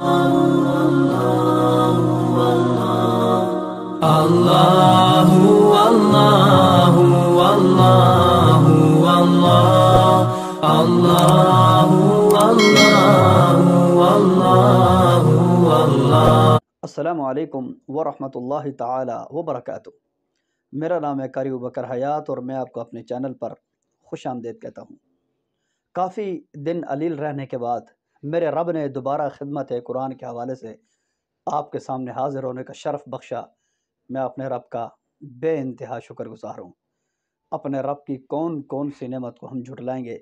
असलकम वरहमल तबरक मेरा नाम है करी बकर हयात और मैं आपको अपने चैनल पर खुश आमदेद कहता हूँ काफ़ी दिन अलील रहने के बाद मेरे रब ने दोबारा खिदमत कुरान के हवाले से आपके सामने हाजिर होने का शर्फ बख्शा मैं अपने रब का बे इंतहा शुक्र गुज़ार हूँ अपने रब की कौन कौन सी नमत को हम लाएँगे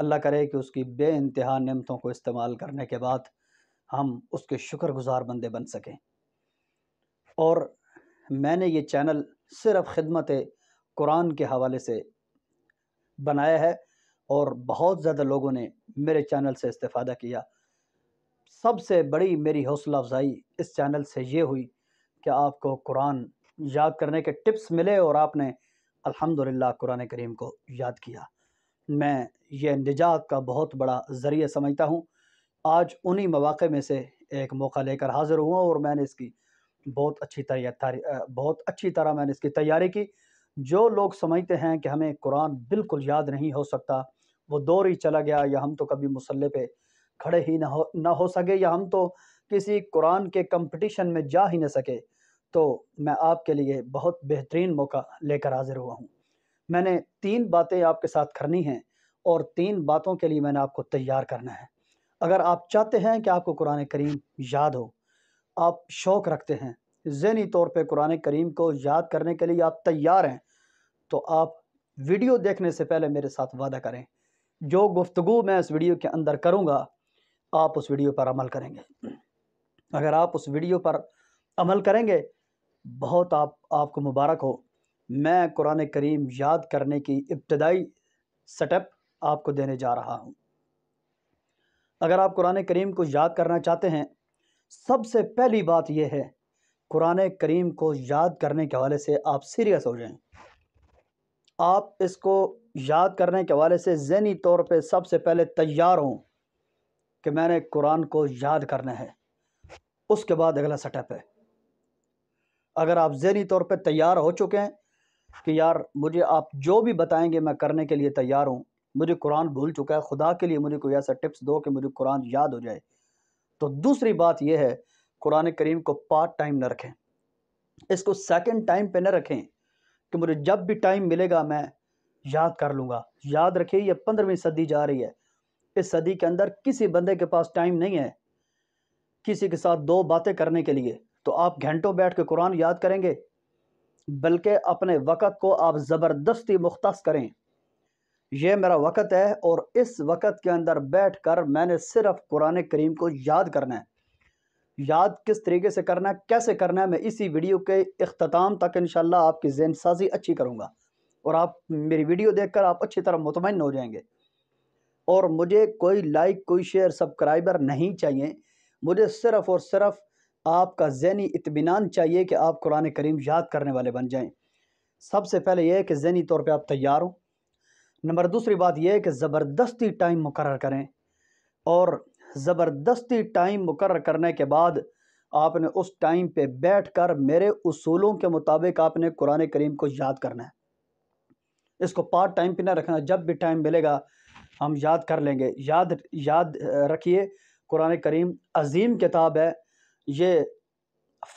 अल्लाह करे कि उसकी बे इंतहा नमतों को इस्तेमाल करने के बाद हम उसके शुक्रगुज़ार बंदे बन सकें और मैंने ये चैनल सिर्फ़ खिदमत कुरान के हवाले से बनाया है और बहुत ज़्यादा लोगों ने मेरे चैनल से इस्तेफ़ा किया सबसे बड़ी मेरी हौसला अफजाई इस चैनल से ये हुई कि आपको कुरान याद करने के टिप्स मिले और आपने अल्हम्दुलिल्लाह कुरान करीम को याद किया मैं ये निजात का बहुत बड़ा ज़रिया समझता हूँ आज उन्हीं मौाक़े में से एक मौका लेकर हाज़िर हुआ और मैंने इसकी बहुत अच्छी तैयारी बहुत अच्छी तरह मैंने इसकी तैयारी की जो लोग समझते हैं कि हमें कुरान बिल्कुल याद नहीं हो सकता वो दौर ही चला गया या हम तो कभी मसल्ले पे खड़े ही ना हो ना हो सके या हम तो किसी कुरान के कंपटीशन में जा ही ना सके तो मैं आपके लिए बहुत बेहतरीन मौका लेकर हाजिर हुआ हूँ मैंने तीन बातें आपके साथ करनी हैं और तीन बातों के लिए मैंने आपको तैयार करना है अगर आप चाहते हैं कि आपको कुरान करीम याद हो आप शौक़ रखते हैं जहनी तौर पे कुरान करीम को याद करने के लिए आप तैयार हैं तो आप वीडियो देखने से पहले मेरे साथ वादा करें जो गुफ्तु मैं इस वीडियो के अंदर करूँगा आप उस वीडियो पर अमल करेंगे अगर आप उस वीडियो पर अमल करेंगे बहुत आप आपको मुबारक हो मैं कुरान करीम याद करने की इब्तदाई सेटअप आपको देने जा रहा हूँ अगर आप कुरान करीम को याद करना चाहते हैं सबसे पहली बात यह है कुरान करीम को याद करने के हवाले से आप सीरियस हो जाएं आप इसको याद करने के हवाले से जहनी तौर पे सबसे पहले तैयार हूँ कि मैंने कुरान को याद करना है उसके बाद अगला सेटअप है अगर आप जहनी तौर पे तैयार हो चुके हैं कि यार मुझे आप जो भी बताएंगे मैं करने के लिए तैयार हूँ मुझे कुरान भूल चुका है खुदा के लिए मुझे कोई ऐसा टिप्स दो कि मुझे कुरान याद हो जाए तो दूसरी बात यह है कुरान करीम को पार्ट टाइम न रखें इसको सेकेंड टाइम पर न रखें कि मुझे जब भी टाइम मिलेगा मैं याद कर लूँगा याद रखिए ये पंद्रहवीं सदी जा रही है इस सदी के अंदर किसी बंदे के पास टाइम नहीं है किसी के साथ दो बातें करने के लिए तो आप घंटों बैठ के कुरान याद करेंगे बल्कि अपने वक़्त को आप ज़बरदस्ती मुख्त करें यह मेरा वक़्त है और इस वक़्त के अंदर बैठ कर मैंने सिर्फ कुरान करीम को याद करना है याद किस तरीके से करना है कैसे करना है मैं इसी वीडियो के अख्ताम तक इन आपकी जहन साजी अच्छी करूँगा और आप मेरी वीडियो देखकर आप अच्छी तरह मुतमिन हो जाएंगे और मुझे कोई लाइक कोई शेयर सब्सक्राइबर नहीं चाहिए मुझे सिर्फ़ और सिर्फ़ आपका जहनी इतमान चाहिए कि आप कुरान करीम याद करने वाले बन जाएं सबसे पहले यह है कि जहनी तौर पे आप तैयार हों नंबर दूसरी बात यह है कि ज़बरदस्ती टाइम मुकर करें और ज़बरदस्ती टाइम मुकर करने के बाद आपने उस टाइम पे बैठ कर मेरे असूलों के मुताबिक आपने कुरान करीम को याद करना है इसको पार्ट टाइम पे ना रखना जब भी टाइम मिलेगा हम याद कर लेंगे याद याद रखिए कुरान करीम अजीम किताब है ये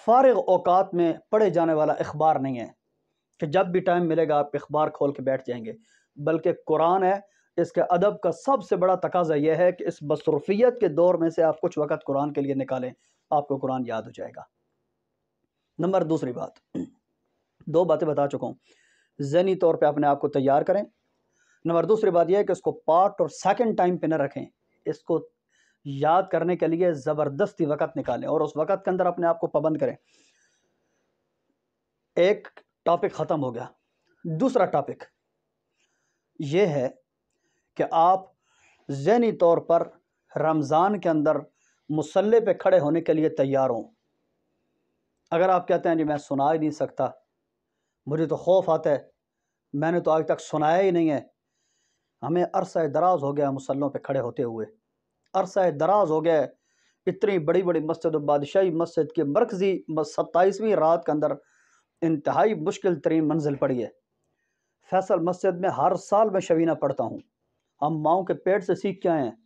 फ़ारग अवकात में पढ़े जाने वाला अखबार नहीं है कि जब भी टाइम मिलेगा आप अखबार खोल के बैठ जाएंगे बल्कि कुरान है इसके अदब का सबसे बड़ा तकाजा यह है कि इस मसरूफियत के दौर में से आप कुछ वक़्त कुरान के लिए निकालें आपको कुरान याद हो जाएगा नंबर दूसरी बात दो बातें बता चुका हूँ जहनी तौर पर अपने आप को तैयार करें नंबर दूसरी बात यह है कि उसको पार्ट और सेकेंड टाइम पर न रखें इसको याद करने के लिए ज़बरदस्ती वक़्त निकालें और उस वक़्त के अंदर अपने आप को पाबंद करें एक टॉपिक ख़त्म हो गया दूसरा टॉपिक ये है कि आप जहनी तौर पर रमज़ान के अंदर मुसल्ले पे खड़े होने के लिए तैयार हों अगर आप कहते हैं जी मैं सुना ही नहीं सकता मुझे तो खौफ आता है मैंने तो आज तक सुनाया ही नहीं है हमें अरसा दराज हो गया मुसलों पे खड़े होते हुए अरसा दराज हो गया इतनी बड़ी बड़ी मस्जिद बादशाही मस्जिद के मरकज़ी सत्ताईसवीं रात के अंदर इंतहाई मुश्किल तरीन मंजिल पड़ी है फैसल मस्जिद में हर साल मैं शबीना पढ़ता हूँ हम माओ के पेट से सीख के आए हैं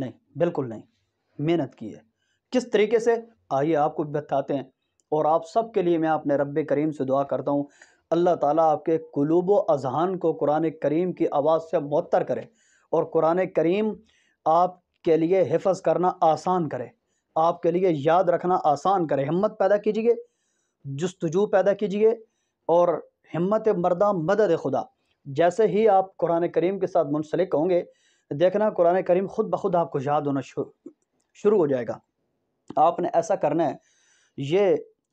नहीं बिल्कुल नहीं मेहनत की है किस तरीके से आइए आपको बताते हैं और आप सब के लिए मैं अपने रब करीम से दुआ करता हूँ अल्लाह ताला आपके कुलूब अजहान को कुरान करीम की आवाज़ से मअतर करे और कुरान करीम आप के लिए हिफज करना आसान करे आपके लिए याद रखना आसान करे हिम्मत पैदा कीजिए जस्तजू पैदा कीजिए और हिम्मत मरदा मदद खुदा जैसे ही आप कुरान करीम के साथ मुनसलिक होंगे देखना कुरान करीम ख़ुद ब खुद आपको याद होना शुरू हो जाएगा आपने ऐसा करना है ये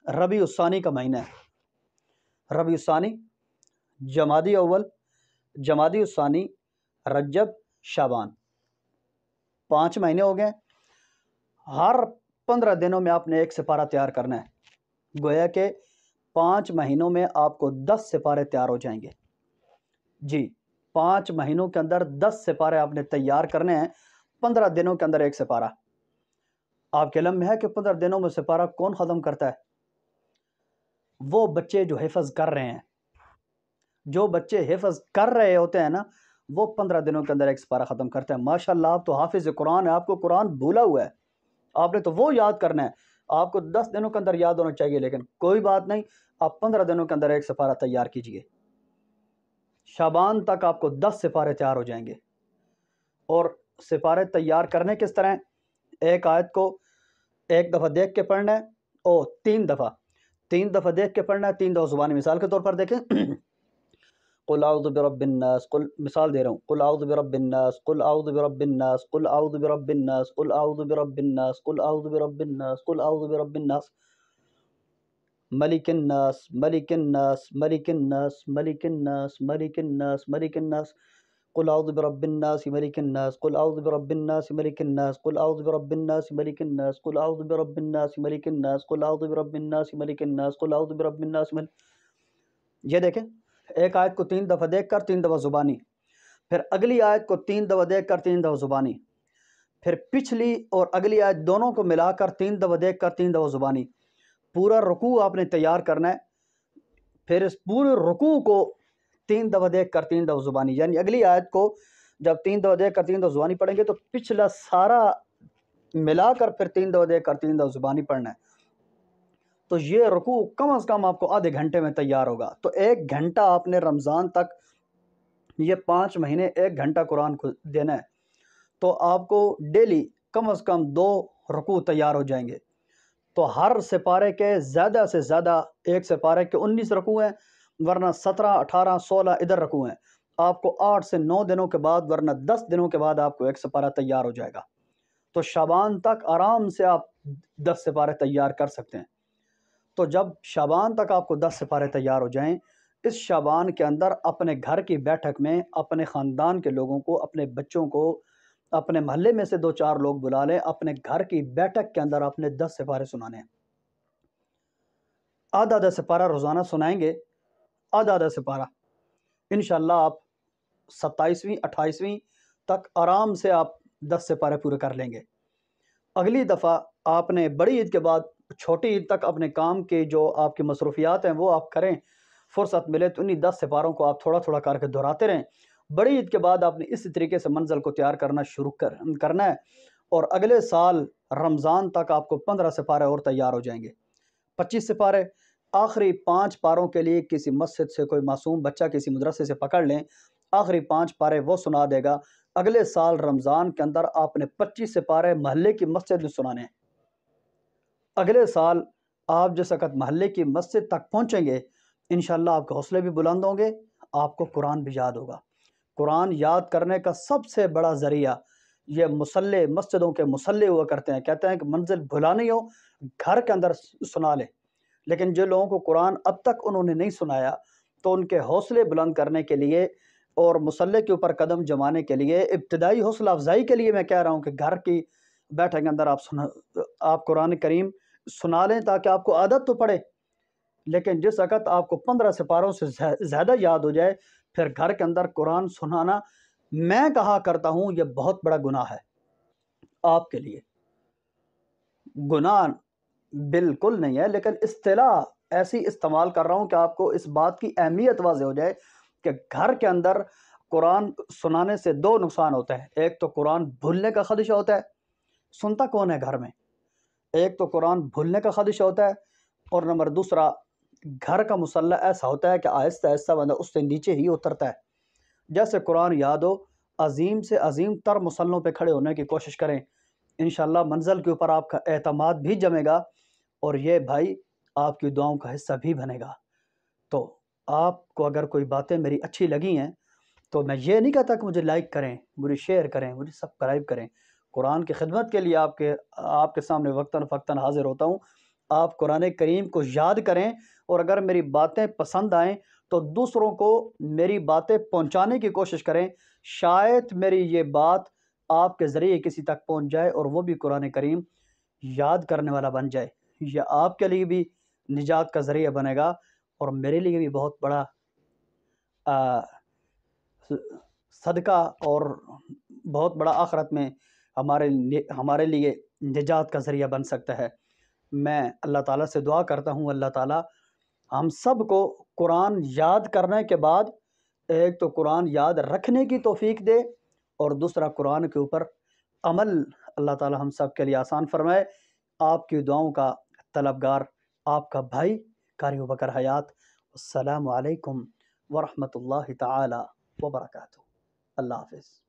रबी उस्सानी का महीना है रबी उस्सानी जमादी अव्वल जमादी उसानी रजब शाबान पाँच महीने हो गए हर पंद्रह दिनों में आपने एक सिपारा तैयार करना है गोया के पाँच महीनों में आपको दस सिपारे तैयार हो जाएंगे जी पाँच महीनों के अंदर दस सिपारे आपने तैयार करने हैं पंद्रह दिनों के अंदर एक सिपारा आपके लम्बे है कि पंद्रह दिनों में सिपारा कौन ख़त्म करता है वो बच्चे जो हिफज कर रहे हैं जो बच्चे हिफज कर रहे होते हैं ना वो पंद्रह दिनों के अंदर एक सपारा ख़त्म करते हैं माशाल्लाह आप तो हाफिज़ कुरान है आपको कुरान भूला हुआ है आपने तो वो याद करना है आपको दस दिनों के अंदर याद होना चाहिए लेकिन कोई बात नहीं आप पंद्रह दिनों के अंदर एक सफ़ारा तैयार कीजिए शाबान तक आपको दस सिफारे तैयार हो जाएंगे और सिफारे तैयार करने किस तरह एक आयत को एक दफ़ा देख के पढ़ना है और तीन दफ़ा तीन दफ़ा देख के पढ़ना है तीन दफ़ा ज़ुबानी मिसाल के तौर पर देखें कुल आउदबिरबिनस कुल मिसाल दे रहा हूँ कुल आउदबिरबिनस कुल आउदबिरबिनस कुल आउदबिरबिनस कुल आउदबिरबिनस कुल आउदबिरबिनस कुल आउदबिरबिनस मलिकन्नास मलिकन्नास मलिकन्नास मलिकन्नास मलिकन्नास मलिकन्नास कुलबरबन्नास मलिकन्नास कुलबरबन्नास मलिकन्नास कुलबरबन्नास मलिकन्नास कुलबरबन्नास मलिकन्नास कुलबरबन्नास मलिकन्नास कुलबरबन्नास मल ये देखें एक आयत को तीन दफ़ा देख कर तीन दफ़ा ज़ुबानी फिर अगली आयत को तीन दफ़ा देख कर तीन दफ़ा ज़ुबानी फिर पिछली और अगली आयत दोनों को मिलाकर तीन दफ़ा देख कर तीन दफ़ा ज़ुबानी पूरा रुकू आपने तैयार करना है फिर इस पूरे रुकू को तीन दवा देख कर तीन दवा ज़ुबानी यानी अगली आयत को जब तीन दवा देख कर तीन दवा ज़ुबानी पढ़ेंगे तो पिछला सारा मिला कर फिर तीन दवा देख कर तीन दवा ज़ुबानी पढ़ना है तो ये रुकू कम अज़ कम आपको आधे घंटे में तैयार होगा तो एक घंटा आपने रमज़ान तक ये पाँच महीने एक घंटा कुरान को देना है तो आपको डेली कम अज़ कम दो रुकू तैयार हो जाएंगे तो हर सिपारे के ज़्यादा से ज़्यादा एक सिपारे के उन्नीस रुकू हैं वरना सत्रह अठारह सोलह इधर रखू हैं आपको आठ से नौ दिनों के बाद वरना दस दिनों के बाद आपको एक सपारा तैयार हो जाएगा तो शाबान तक आराम से आप दस सिपारे तैयार कर सकते हैं तो जब शाबान तक आपको दस सिपारे तैयार हो जाएं इस शाबान के अंदर अपने घर की बैठक में अपने ख़ानदान के लोगों को अपने बच्चों को अपने महल्ले में से दो चार लोग बुला लें अपने घर की बैठक के अंदर अपने दस सिपारे सुनाने आधा दस सिपारा रोज़ाना सुनाएंगे आधा आधा से पारा इन आप सत्ताईसवीं अट्ठाईसवीं तक आराम से आप दस से पारे पूरे कर लेंगे अगली दफ़ा आपने बड़ी ईद के बाद छोटी ईद तक अपने काम के जो आपकी मसरूफियात हैं वो आप करें फुर्सत मिले तो इन्हीं दस सिपारों को आप थोड़ा थोड़ा करके दोहराते रहें बड़ी ईद के बाद आपने इस तरीके से मंजिल को तैयार करना शुरू कर करना है और अगले साल रमज़ान तक आपको पंद्रह सिपारे और तैयार हो जाएंगे पच्चीस सिपारे आखिरी पाँच पारों के लिए किसी मस्जिद से कोई मासूम बच्चा किसी मदरसे से पकड़ लें आखिरी पाँच पारे वो सुना देगा अगले साल रमज़ान के अंदर आपने पच्चीस से पारे महल्ले की मस्जिद में सुनाने अगले साल आप जिस वक्त महल्ले की मस्जिद तक पहुँचेंगे इन आपके हौसले भी बुलंद होंगे आपको कुरान भी याद होगा कुरान याद करने का सबसे बड़ा ज़रिया ये मुसल्ले मस्जिदों के मुसल्ले हुआ करते हैं कहते हैं कि मंजिल भुला नहीं हो घर के अंदर सुना लें लेकिन जो लोगों को कुरान अब तक उन्होंने नहीं सुनाया तो उनके हौसले बुलंद करने के लिए और मसल्ले के ऊपर कदम जमाने के लिए इब्तदाई हौसला अफजाई के लिए मैं कह रहा हूँ कि घर की बैठक के अंदर आप सुना आप कुरान करीम सुना लें ताकि आपको आदत तो पड़े लेकिन जिस वक़्त आपको पंद्रह सिपारों से ज़्यादा याद हो जाए फिर घर के अंदर कुरान सुनाना मैं कहा करता हूँ यह बहुत बड़ा गुनाह है आपके लिए गुनाह बिल्कुल नहीं है लेकिन अतला ऐसी इस्तेमाल कर रहा हूँ कि आपको इस बात की अहमियत वाज हो जाए कि घर के अंदर कुरान सुनाने से दो नुकसान होते हैं एक तो कुरान भूलने का खदशा होता है सुनता कौन है घर में एक तो कुरान भूलने का खदशा होता है और नंबर दूसरा घर का मसल ऐसा होता है कि आहिस्ता आहिस्ता बंदा उससे नीचे ही उतरता है जैसे कुरान याद हो अजीम से अजीम तर मसलों पर खड़े होने की कोशिश करें इन मंजिल के ऊपर आपका अहतमाद भी जमेगा और ये भाई आपकी दुआओं का हिस्सा भी बनेगा तो आपको अगर कोई बातें मेरी अच्छी लगी हैं तो मैं ये नहीं कहता कि मुझे लाइक करें मुझे शेयर करें मुझे सब्सक्राइब करें कुरान की खिदमत के लिए आपके आपके सामने वक्ता फ़क्ता हाज़िर होता हूँ आप कुरान करीम को याद करें और अगर मेरी बातें पसंद आएँ तो दूसरों को मेरी बातें पहुँचाने की कोशिश करें शायद मेरी ये बात आपके ज़रिए किसी तक पहुँच जाए और वो भी कुरान करीम याद करने वाला बन जाए यह आपके लिए भी निजात का ज़रिया बनेगा और मेरे लिए भी बहुत बड़ा आ, सदका और बहुत बड़ा आखरत में हमारे हमारे लिए निजात का ज़रिया बन सकता है मैं अल्लाह ताला से दुआ करता हूँ अल्लाह ताला हम सब को कुरान याद करने के बाद एक तो कुरान याद रखने की तोफ़ी दे और दूसरा कुरान के ऊपर अमल अल्लाह ताला हम सब के लिए आसान फरमाए आपकी दुआओं का तलबगार आपका भाई कारी बकर हयात असलकम वरहमल तबरक अल्लाह हाफिज़